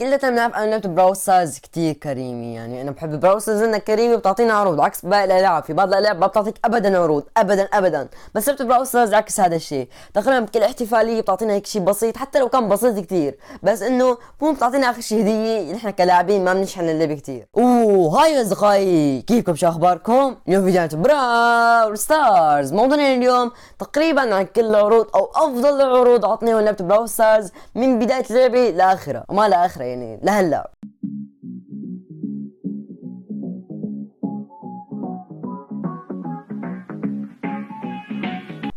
كلنا بنعرف انا لعبت براوسرز كثير كريمي يعني انا بحب براوسرز انك كريمه بتعطينا عروض عكس باقي الالعاب في بعض الالعاب ما بتعطيك ابدا عروض ابدا ابدا بس لعبت براوسرز عكس هذا الشيء تقريبا بكل احتفاليه بتعطينا هيك شيء بسيط حتى لو كان بسيط كثير بس انه مو بتعطينا اخر شيء هديه نحن كلاعبين ما بنشحن اللعبه كثير اوه هاي اصدقائي كيفكم شو اخباركم اليوم في جامعه براو ستارز موضوعنا اليوم تقريبا عن كل العروض او افضل العروض عطنيهم لعبه براوسرز من بدايه اللعبه لاخرها وما لاخرها يعني لهلا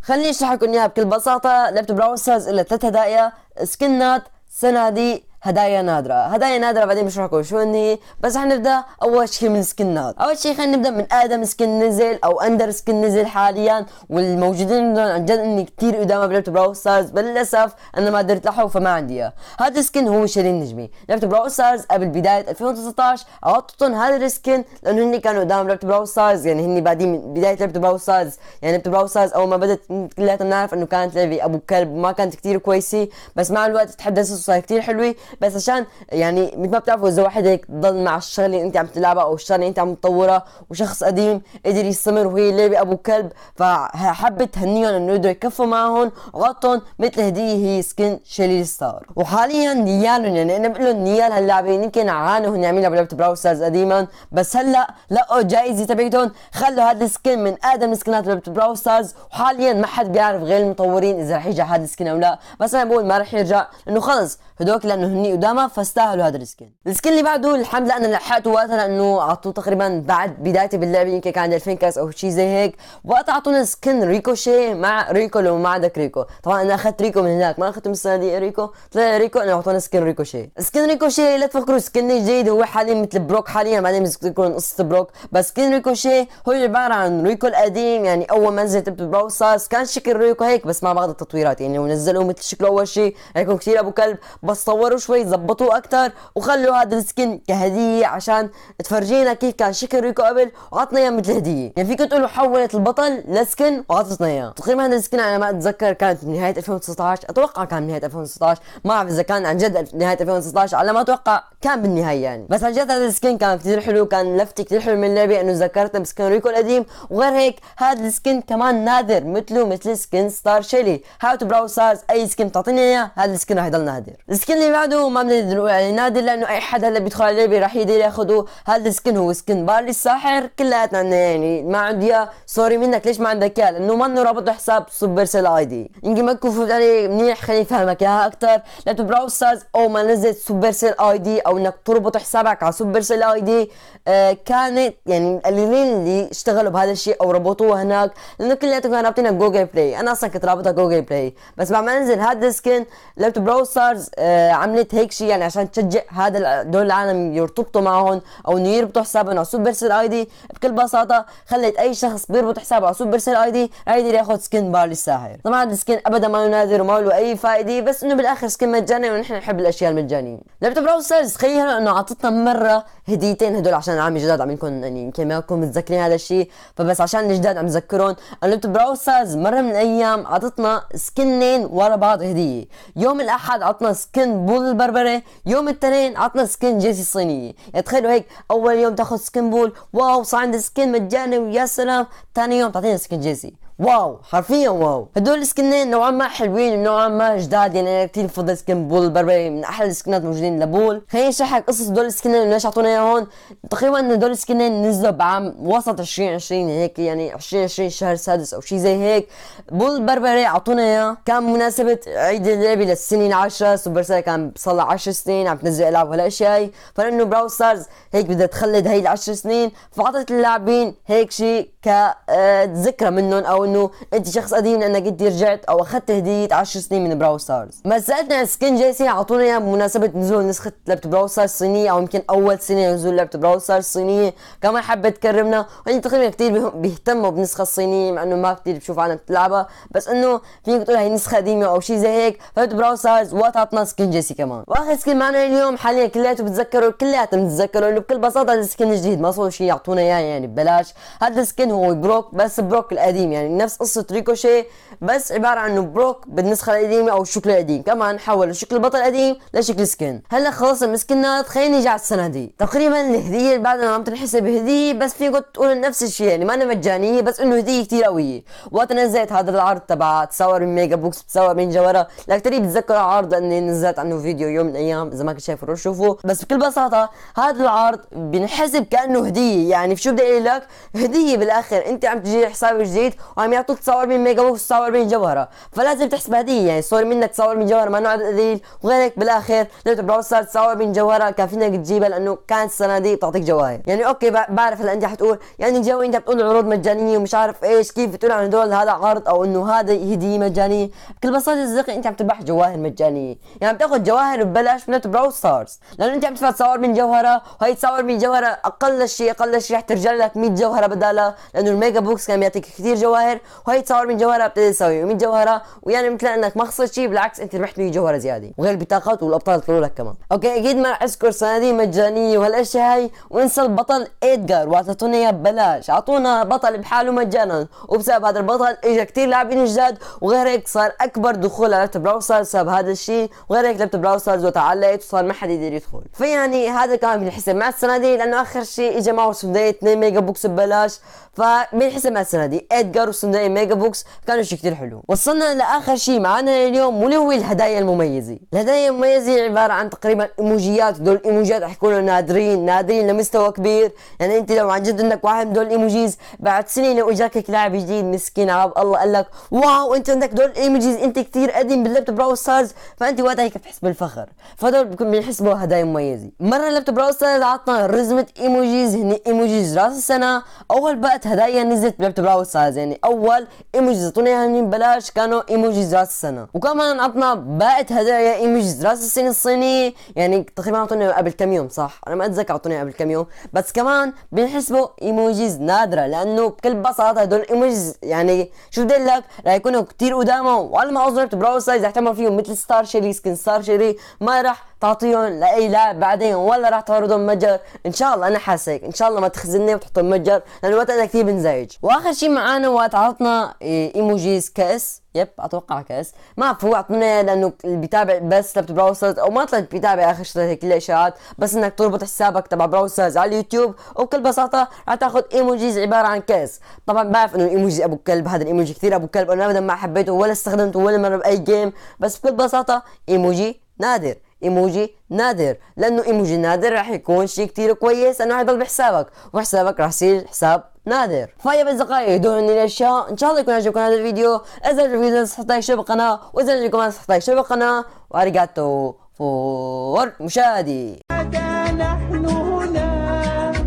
خليني اشرح لكم اياها بكل بساطه لعبه براوسرز الا ثلاث هدايا سكنات صناديق هدايا نادرة هدايا نادرة بعدين بشرح لكم شو هي بس حنبدا اول شيء من سكنات اول شيء خلينا نبدا من ادم سكن نزل او اندر سكن نزل حاليا والموجودين عن جد اني كثير قدامة بلعبة براو ستارز للأسف انا ما قدرت لحو فما عندي هذا السكن هو شيرين نجمي لعبة براو ستارز قبل بداية 2019 عطتهم هذا السكن لانه هن كانوا قدام لعبة براو ستارز يعني هن بعدين من بداية لعبة براو ستارز يعني لعبة براو ستارز اول ما بدت كلياتنا بنعرف انه كانت لعبة ابو كلب ما كانت كتير كويسة بس مع الوقت تحدثت وصارت كتير حلوة بس عشان يعني مثل ما بتعرفوا اذا واحد هيك ضل مع الشغله اللي انت عم تلعبها او الشغله اللي انت عم تطورها وشخص قديم قدر يستمر وهي لعبه ابو كلب فحبت تهنيهم انه يقدروا يكفوا معهم وغطهم مثل هديه هي سكن شيلي ستار وحاليا نيالهم يعني انا بقول لهم نيال هاللاعبين يمكن عانوا هن يعملوا بلعبه براوسرز قديما بس هلا لقوا جائزه تبعتهم خلوا هذا السكن من اقدم سكنات لعبه براوسرز وحاليا ما حد بيعرف غير المطورين اذا رح يرجع هذا السكن او لا بس انا بقول ما رح يرجع لانه خلص هدوك لانه هني قدامها فاستاهلوا هذا السكن السكن اللي بعده الحمد لله انا لحقته وقتها لانه اعطوه تقريبا بعد بدايتي باللعبه يمكن كان 2000 كاس او شيء زي هيك وقتها اعطونا سكن ريكوشي مع ريكو لو ما عندك ريكو طبعا انا اخذت ريكو من هناك ما اخذته من الصناديق ريكو طلع ريكو انا اعطونا سكن ريكوشي سكن ريكوشي لا تفكروا سكن جديد هو حاليا مثل بروك حاليا بعدين بذكركم قصه بروك بس سكن ريكوشي هو عباره عن ريكو القديم يعني اول ما نزلت ببراوساس كان شكل ريكو هيك بس ما بعض التطويرات يعني ونزلوه مثل شكله اول شيء هيكون كثير ابو كلب بس طوروا شوي ظبطوه اكثر وخلوا هذا السكن كهديه عشان تفرجينا كيف كان شكل ريكو قبل وعطنا اياه مثل هديه يعني فيكم تقولوا حولت البطل لسكن وعطتنا اياه تقريبا هذا السكن على ما اتذكر كانت بنهايه 2019 اتوقع كان بنهايه 2019 ما اعرف اذا كان عن جد نهايه 2019 على ما اتوقع كان بالنهايه يعني بس عن جد هذا السكن كان كثير حلو كان لفت كثير حلو من اللعبه انه ذكرتنا بسكن ريكو القديم وغير هيك هذا السكن كمان نادر مثله مثل سكن ستار شيلي هاو تو براو اي سكن بتعطيني اياه هذا السكن راح يضل نادر السكن اللي بعده ما بنقدر يعني نادر لانه اي حد هلا بيدخل على اللعبه رح يقدر ياخذه هذا السكن هو سكن بارلي الساحر كلياتنا يعني ما عندي اياه سوري منك ليش ما عندك اياه لانه انه رابطه حساب سوبر سيل اي دي يمكن ما تكون فهمت علي منيح خليني افهمك اياها اكثر براو ستارز او ما نزلت سوبر سيل اي دي او انك تربط حسابك على سوبر سيل اي دي آه كانت يعني قليلين اللي اشتغلوا بهذا الشيء او ربطوه هناك لانه كلياتهم كانوا رابطينها بجوجل بلاي انا اصلا كنت رابطها جوجل بلاي بس بعد ما نزل هذا السكن لعبه ستارز آه آه، عملت هيك شيء يعني عشان تشجع هذا دول العالم يرتبطوا معهم او انه يربطوا حسابهم على سوبر سيل اي دي بكل بساطه خلت اي شخص بيربط حسابه على سوبر سيل اي دي يقدر ياخذ سكن بار للساحر طبعا هذا السكن ابدا ما ينادر وما له اي فائده بس انه بالاخر سكن مجاني ونحن نحب الاشياء المجانيه لعبه براوز ستارز تخيلوا انه اعطتنا مره هديتين هدول عشان عام جداد عم يكون يعني يمكن ما تكونوا متذكرين هذا الشيء فبس عشان الجداد عم ذكرهم انه لعبه براوز مره من الايام اعطتنا سكنين ورا بعض هديه يوم الاحد اعطتنا سكن سكن بول البربري يوم الاثنين عطنا سكن جيسي الصينية تخيلوا هيك اول يوم تاخذ سكن بول واو صار عندي سكن مجاني ويا سلام ثاني يوم تعطينا سكن جيسي واو حرفيا واو هدول السكنين نوعا ما حلوين ونوعا ما جداد يعني انا كثير بفضل سكن بول بربري من احلى السكنات الموجودين لبول خليني اشرح لك قصص هدول السكنين وليش اعطونا اياهم هون تقريبا هدول السكنين نزلوا بعام وسط 2020 هيك يعني 2020 شهر سادس او شيء زي هيك بول بربري اعطونا اياه كان مناسبه عيد اللعبه للسنه العاشره سوبر ستار كان صار لها 10 سنين عم تنزل العاب هي فلانه براو ستارز هيك بدها تخلد هي ال 10 سنين فاعطت اللاعبين هيك شيء كذكرى آه، منهم او انه انت شخص قديم لانك انت رجعت او اخذت هديه 10 سنين من براو ستارز ما سالتني عن سكين جيسي اعطونا اياه بمناسبه نزول نسخه لعبه براو ستارز الصينيه او يمكن اول سنه نزول لعبه براو ستارز الصينيه كمان حبه تكرمنا وانت تقريبا كثير بيهتموا بالنسخه الصينيه مع انه ما كثير بشوف عالم بتلعبها بس انه فيك تقول هي نسخه قديمه او شيء زي هيك فلعبه براو ستارز وقت عطنا سكين جيسي كمان واخر سكين معنا اليوم حاليا كلياته بتذكروا كلياته بتذكروا انه بكل بساطه هذا السكين الجديد ما صار شيء يعطونا اياه يعني ببلاش هذا السكين هو بروك بس بروك القديم يعني نفس قصة ريكوشي بس عبارة عن بروك بالنسخة القديمة أو الشكل القديم كمان حول شكل البطل القديم لشكل سكن هلا خلصنا من سكنات خلينا نيجي على السنة دي تقريبا الهدية اللي ما عم تنحسب هدية بس فيك تقول نفس الشيء يعني ما أنا مجانية بس إنه هدية كتير قوية وقت نزلت هذا العرض تبع تصور من ميجا بوكس تصور من جوهرة لكتري بتذكر العرض لأني نزلت عنه فيديو يوم من الأيام إذا ما كنت شايفه روح شوفه بس بكل بساطة هذا العرض بنحسب كأنه هدية يعني شو بدي أقول لك هدية بالآخر أنت عم تجي حساب جديد عم يعطوك تصور من ميجا بوكس تصاور من جوهره فلازم تحسب هديه يعني صور منك تصور من جوهره ما نوع قليل وغيرك بالاخر لو براول صار تصور من جوهره كافينك تجيبها لانه كانت الصناديق تعطيك جواهر يعني اوكي بعرف هلا انت حتقول يعني جو انت بتقول عروض مجانيه ومش عارف ايش كيف بتقول عن هدول هذا عرض او انه هذا هديه مجانيه بكل بساطه صديقي انت عم تربح جواهر مجانيه يعني بتاخذ جواهر ببلاش من براول ستارز لانه انت عم تدفع تصور من جوهره وهي تصور من جوهره اقل شيء اقل شيء رح ترجع لك 100 جوهره بدالها لانه الميجا بوكس كان بيعطيك كثير جواهر جواهر وهي تصور من جوهره بتقدر تسوي ومن جوهره ويعني مثل انك ما خسرت شيء بالعكس انت ربحت 100 جوهره زياده وغير البطاقات والابطال طلعوا لك كمان اوكي اكيد ما رح اذكر صناديق مجانيه وهالاشياء هاي وانسى البطل ادجار واعطونا اياه ببلاش اعطونا بطل بحاله مجانا وبسبب هذا البطل اجى كثير لاعبين جداد وغير هيك صار اكبر دخول على لعبه براوسر بسبب هذا الشيء وغير هيك لعبه براوسرز وتعلقت وصار ما حد يقدر يدخل فيعني هذا كان بنحسب مع الصناديق لانه اخر شيء اجى معه بدايه 2 ميجا بوكس ببلاش فبنحسب مع الصناديق ادجار اقسم إيه، ميجا بوكس كانوا كتير حلو وصلنا لاخر شيء معنا اليوم واللي هو الهدايا المميزه الهدايا المميزه عباره عن تقريبا ايموجيات دول الايموجيات رح يكونوا نادرين نادرين لمستوى كبير يعني انت لو عن جد انك واحد من دول الايموجيز بعد سنين لو اجاك لاعب جديد مسكين عاب الله قال لك واو انت عندك دول الايموجيز انت كثير قديم باللابتوب براو ستارز فانت وقتها هيك بتحس بالفخر فهدول بنحسبوا هدايا مميزه مره اللابتوب براو ستارز عطنا رزمه ايموجيز هن ايموجيز راس السنه اول بقت هدايا نزلت بلابتوب براو ستارز يعني اول ايموجيز اعطوناها يعني من ببلاش كانوا ايموجيز راس السنه وكمان عطنا باقة هدايا ايموجيز راس السنه الصينيه يعني تقريبا اعطونا قبل كم يوم صح انا ما اتذكر اعطونا قبل كم يوم بس كمان بنحسبوا ايموجيز نادره لانه بكل بساطه هدول ايموجيز يعني شو بدي لك رح يكونوا كثير قدامه وعلى ما اظن براوسرز رح تعمل فيهم مثل ستار شيري سكن ستار شيري ما راح تعطيهم لاي لاعب بعدين ولا راح تعرضهم متجر ان شاء الله انا حاسك ان شاء الله ما تخزنني وتحطهم متجر لانه وقت انا كثير بنزعج واخر شيء معانا وقت عطنا إيه، ايموجيز كاس يب اتوقع كاس ما بعرف هو عطنا لانه اللي بيتابع بس لابتوب براوسرز او ما طلعت بيتابع اخر شيء هيك الاشاعات بس انك تربط حسابك تبع براوسرز على اليوتيوب وبكل بساطه راح تاخذ ايموجيز عباره عن كاس طبعا بعرف انه الايموجي ابو كلب هذا الايموجي كثير ابو كلب انا ابدا ما حبيته ولا استخدمته ولا مره باي جيم بس بكل بساطه ايموجي نادر ايموجي نادر لانه ايموجي نادر راح يكون شيء كثير كويس انه راح يضل بحسابك وحسابك راح يصير حساب نادر فيا طيب اصدقائي دون عندي الاشياء ان شاء الله يكون عجبكم هذا الفيديو اذا عجبكم الفيديو لا لايك شبه القناه واذا عجبكم لا صحت لايك شبه القناه وارجعتو فور مشاهدي نحن hmm.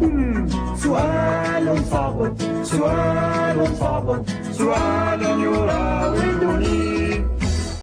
هنا سؤال صعب سؤال صعب سؤال